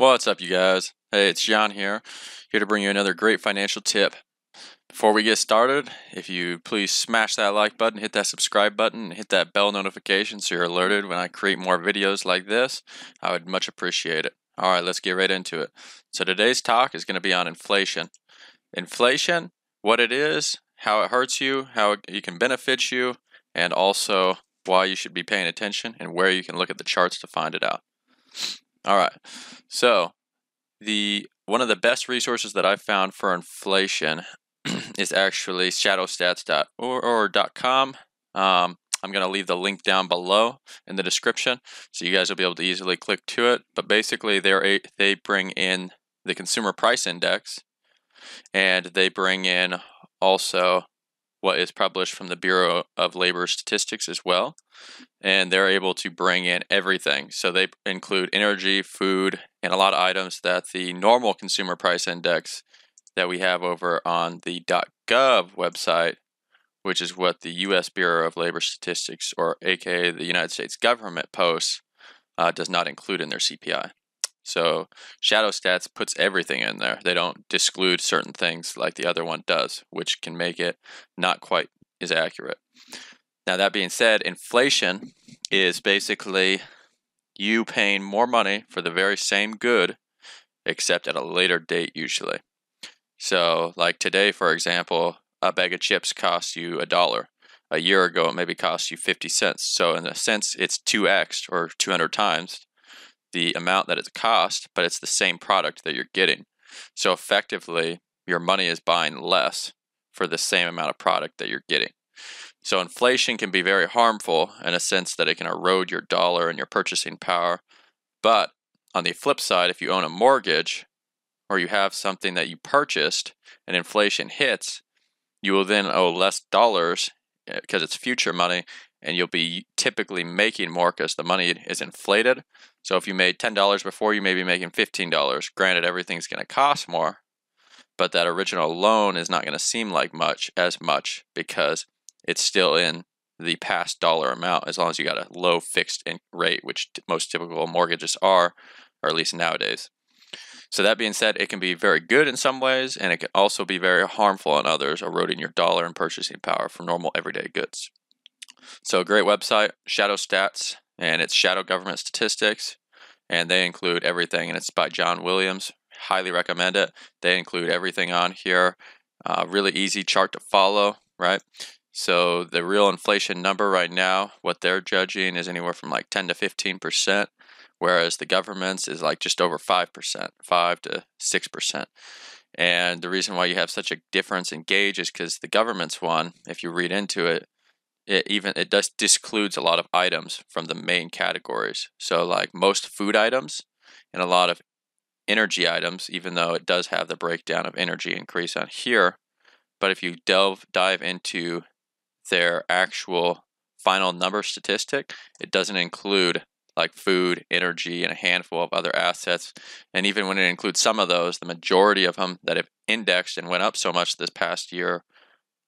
What's up, you guys? Hey, it's John here, here to bring you another great financial tip. Before we get started, if you please smash that like button, hit that subscribe button, hit that bell notification so you're alerted when I create more videos like this, I would much appreciate it. All right, let's get right into it. So today's talk is going to be on inflation. Inflation, what it is, how it hurts you, how it can benefit you, and also why you should be paying attention and where you can look at the charts to find it out. All right. So the one of the best resources that i found for inflation is actually shadowstats.org.com. Um, I'm going to leave the link down below in the description so you guys will be able to easily click to it. But basically, they they bring in the consumer price index and they bring in also what is published from the Bureau of Labor Statistics as well. And they're able to bring in everything. So they include energy, food, and a lot of items that the normal consumer price index that we have over on the .gov website, which is what the U.S. Bureau of Labor Statistics, or AKA the United States government, posts, uh, does not include in their CPI. So Shadow Stats puts everything in there. They don't disclude certain things like the other one does, which can make it not quite as accurate. Now, that being said, inflation is basically you paying more money for the very same good, except at a later date usually. So, like today, for example, a bag of chips costs you a dollar. A year ago, it maybe cost you 50 cents. So, in a sense, it's 2x or 200 times the amount that it cost, but it's the same product that you're getting. So, effectively, your money is buying less for the same amount of product that you're getting. So inflation can be very harmful in a sense that it can erode your dollar and your purchasing power. But on the flip side, if you own a mortgage or you have something that you purchased and inflation hits, you will then owe less dollars because eh, it's future money and you'll be typically making more because the money is inflated. So if you made $10 before, you may be making $15. Granted, everything's going to cost more, but that original loan is not going to seem like much as much because it's still in the past dollar amount as long as you got a low fixed rate, which most typical mortgages are, or at least nowadays. So that being said, it can be very good in some ways, and it can also be very harmful in others, eroding your dollar and purchasing power for normal everyday goods. So great website, Shadow Stats, and it's Shadow Government Statistics, and they include everything, and it's by John Williams. Highly recommend it. They include everything on here. Uh, really easy chart to follow, right? So the real inflation number right now, what they're judging is anywhere from like 10 to 15%, whereas the government's is like just over 5%, 5 to 6%. And the reason why you have such a difference in gauge is because the government's one, if you read into it, it even it does discludes a lot of items from the main categories. So like most food items and a lot of energy items, even though it does have the breakdown of energy increase on here. But if you delve dive into their actual final number statistic, it doesn't include like food, energy, and a handful of other assets. And even when it includes some of those, the majority of them that have indexed and went up so much this past year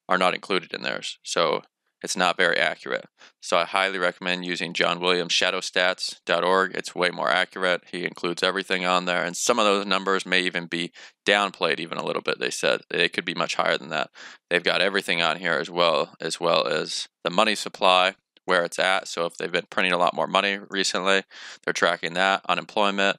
are not included in theirs. So it's not very accurate. So I highly recommend using John Williams shadowstats.org. It's way more accurate. He includes everything on there. And some of those numbers may even be downplayed even a little bit. They said they could be much higher than that. They've got everything on here as well, as well as the money supply, where it's at. So if they've been printing a lot more money recently, they're tracking that, unemployment,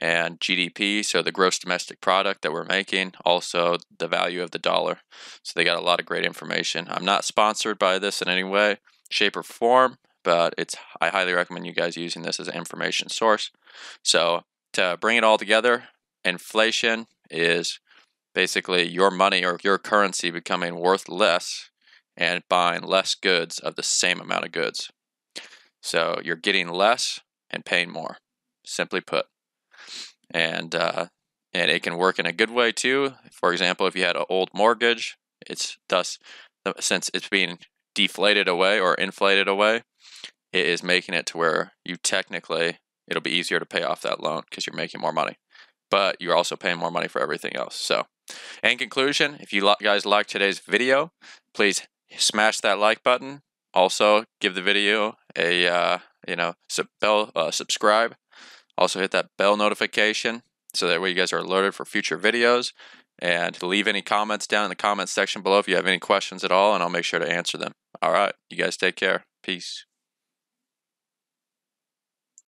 and GDP, so the gross domestic product that we're making, also the value of the dollar. So they got a lot of great information. I'm not sponsored by this in any way, shape, or form, but it's I highly recommend you guys using this as an information source. So to bring it all together, inflation is basically your money or your currency becoming worth less and buying less goods of the same amount of goods. So you're getting less and paying more, simply put and uh, and it can work in a good way too. For example, if you had an old mortgage, it's thus uh, since it's being deflated away or inflated away, it is making it to where you technically it'll be easier to pay off that loan because you're making more money, but you're also paying more money for everything else. So, in conclusion, if you guys like today's video, please smash that like button. Also, give the video a uh, you know sub- bell uh, subscribe also hit that bell notification so that way you guys are alerted for future videos. And leave any comments down in the comments section below if you have any questions at all, and I'll make sure to answer them. All right, you guys take care. Peace.